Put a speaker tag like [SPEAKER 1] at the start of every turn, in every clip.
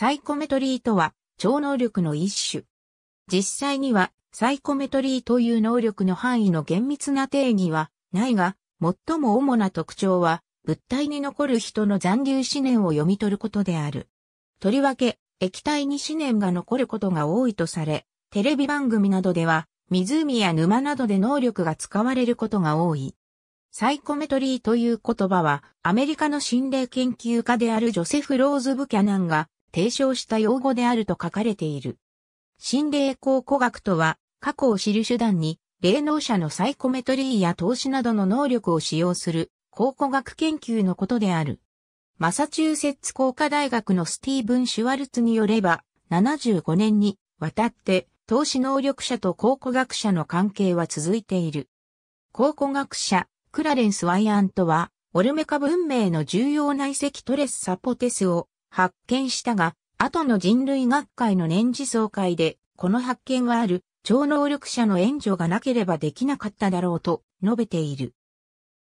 [SPEAKER 1] サイコメトリーとは超能力の一種。実際にはサイコメトリーという能力の範囲の厳密な定義はないが、最も主な特徴は物体に残る人の残留思念を読み取ることである。とりわけ、液体に思念が残ることが多いとされ、テレビ番組などでは湖や沼などで能力が使われることが多い。サイコメトリーという言葉は、アメリカの心霊研究家であるジョセフ・ローズ・ブキャナンが、提唱した用語であると書かれている。心霊考古学とは、過去を知る手段に、霊能者のサイコメトリーや投資などの能力を使用する考古学研究のことである。マサチューセッツ工科大学のスティーブン・シュワルツによれば、75年にわたって投資能力者と考古学者の関係は続いている。考古学者、クラレンス・ワイアントは、オルメカ文明の重要な遺跡トレス・サポテスを発見したが、後の人類学会の年次総会で、この発見はある超能力者の援助がなければできなかっただろうと述べている。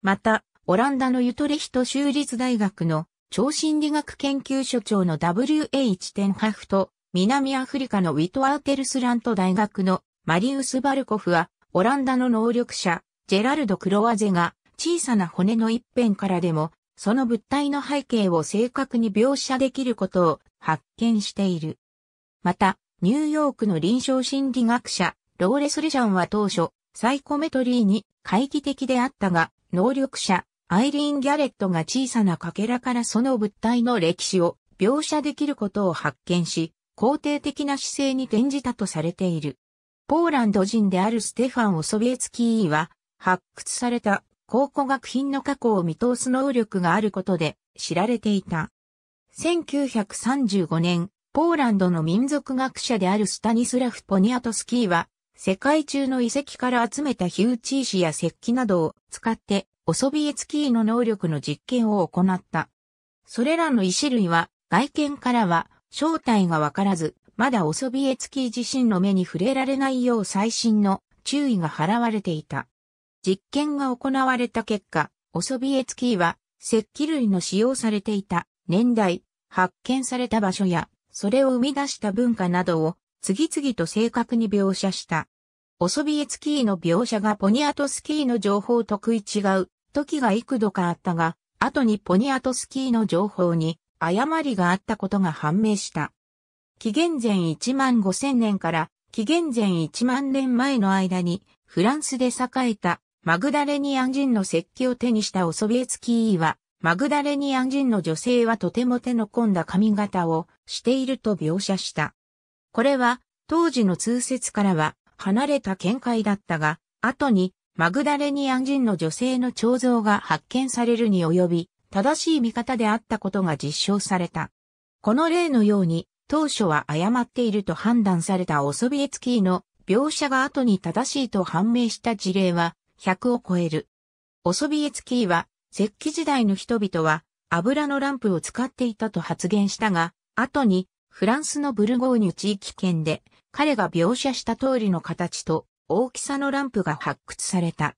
[SPEAKER 1] また、オランダのユトレヒト州立大学の超心理学研究所長の W.H. テンハフと南アフリカのウィトアーテルスラント大学のマリウス・バルコフはオランダの能力者ジェラルド・クロワゼが小さな骨の一辺からでもその物体の背景を正確に描写できることを発見している。また、ニューヨークの臨床心理学者、ローレス・リジャンは当初、サイコメトリーに会議的であったが、能力者、アイリーン・ギャレットが小さな欠片からその物体の歴史を描写できることを発見し、肯定的な姿勢に転じたとされている。ポーランド人であるステファン・オソビエツキーは、発掘された考古学品の過去を見通す能力があることで知られていた。1935年、ポーランドの民族学者であるスタニスラフ・ポニアトスキーは、世界中の遺跡から集めたヒューチーシや石器などを使って、オソビエツキーの能力の実験を行った。それらの遺石類は、外見からは正体がわからず、まだオソビエツキー自身の目に触れられないよう最新の注意が払われていた。実験が行われた結果、オソビエツキーは石器類の使用されていた年代、発見された場所や、それを生み出した文化などを次々と正確に描写した。オソビエツキーの描写がポニアトスキーの情報と食い違う時が幾度かあったが、後にポニアトスキーの情報に誤りがあったことが判明した。紀元前1万5000年から紀元前1万年前の間にフランスで栄えたマグダレニアン人の石器を手にしたオソビエツキーは、マグダレニアン人の女性はとても手の込んだ髪型をしていると描写した。これは、当時の通説からは離れた見解だったが、後にマグダレニアン人の女性の彫像が発見されるに及び、正しい見方であったことが実証された。この例のように、当初は誤っていると判断されたオソビエツキーの描写が後に正しいと判明した事例は100を超える。オソビエツキーは、石器時代の人々は油のランプを使っていたと発言したが、後にフランスのブルゴーニュ地域圏で彼が描写した通りの形と大きさのランプが発掘された。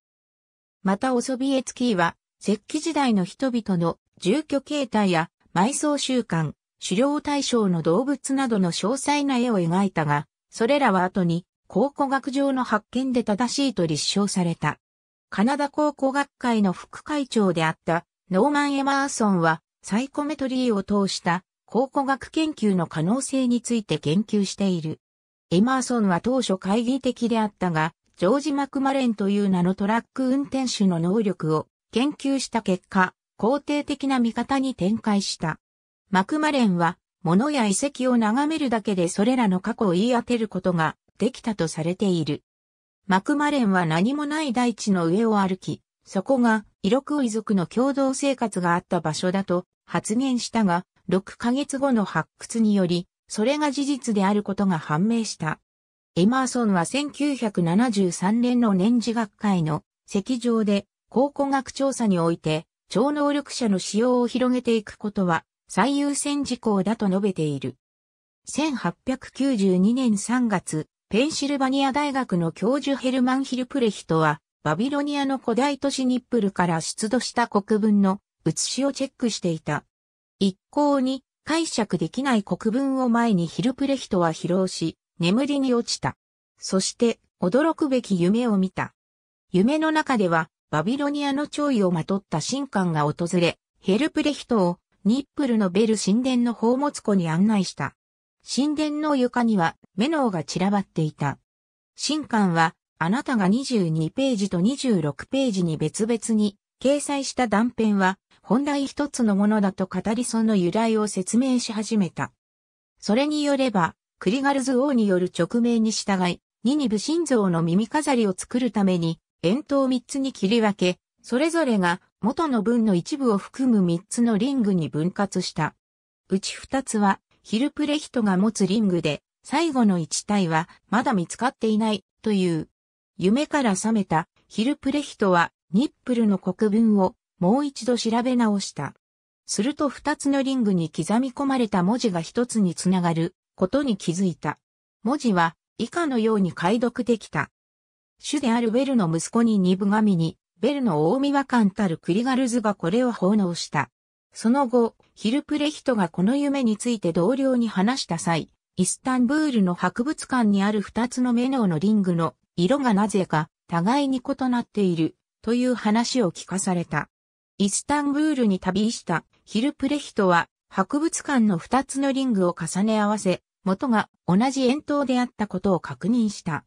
[SPEAKER 1] またオソビエツキーは石器時代の人々の住居形態や埋葬習慣、狩猟対象の動物などの詳細な絵を描いたが、それらは後に考古学上の発見で正しいと立証された。カナダ考古学会の副会長であったノーマン・エマーソンはサイコメトリーを通した考古学研究の可能性について言及している。エマーソンは当初懐疑的であったが、ジョージ・マクマレンという名のトラック運転手の能力を研究した結果、肯定的な見方に展開した。マクマレンは、物や遺跡を眺めるだけでそれらの過去を言い当てることができたとされている。マクマレンは何もない大地の上を歩き、そこがイロクオイ族の共同生活があった場所だと発言したが、6ヶ月後の発掘により、それが事実であることが判明した。エマーソンは1973年の年次学会の席上で考古学調査において超能力者の使用を広げていくことは最優先事項だと述べている。1892年3月、ペンシルバニア大学の教授ヘルマン・ヒルプレヒトは、バビロニアの古代都市ニップルから出土した国文の写しをチェックしていた。一向に解釈できない国文を前にヒルプレヒトは疲労し、眠りに落ちた。そして、驚くべき夢を見た。夢の中では、バビロニアの潮位をまとった神官が訪れ、ヘルプレヒトをニップルのベル神殿の宝物庫に案内した。神殿の床にはメノーが散らばっていた。神官は、あなたが22ページと26ページに別々に掲載した断片は、本来一つのものだと語りその由来を説明し始めた。それによれば、クリガルズ王による直命に従い、ニニブ神像の耳飾りを作るために、円筒三つに切り分け、それぞれが元の文の一部を含む三つのリングに分割した。うち二つはヒルプレヒトが持つリングで、最後の一体はまだ見つかっていないという。夢から覚めたヒルプレヒトはニップルの国文をもう一度調べ直した。すると二つのリングに刻み込まれた文字が一つにつながることに気づいた。文字は以下のように解読できた。主であるベルの息子にニブ神に、ベルの大見和感たるクリガルズがこれを奉納した。その後、ヒルプレヒトがこの夢について同僚に話した際、イスタンブールの博物館にある二つのメノーのリングの色がなぜか互いに異なっているという話を聞かされた。イスタンブールに旅したヒルプレヒトは博物館の二つのリングを重ね合わせ、元が同じ円筒であったことを確認した。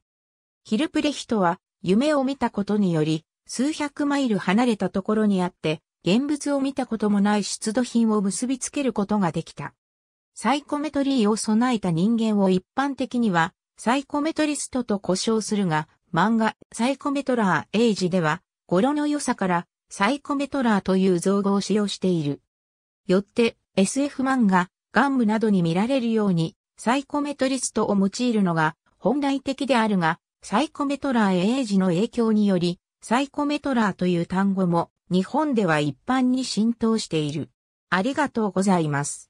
[SPEAKER 1] ヒルプレヒトは夢を見たことにより、数百マイル離れたところにあって、現物を見たこともない出土品を結びつけることができた。サイコメトリーを備えた人間を一般的には、サイコメトリストと呼称するが、漫画、サイコメトラー・エイジでは、語呂の良さから、サイコメトラーという造語を使用している。よって、SF 漫画、ガンムなどに見られるように、サイコメトリストを用いるのが、本来的であるが、サイコメトラー・エイジの影響により、サイコメトラーという単語も日本では一般に浸透している。ありがとうございます。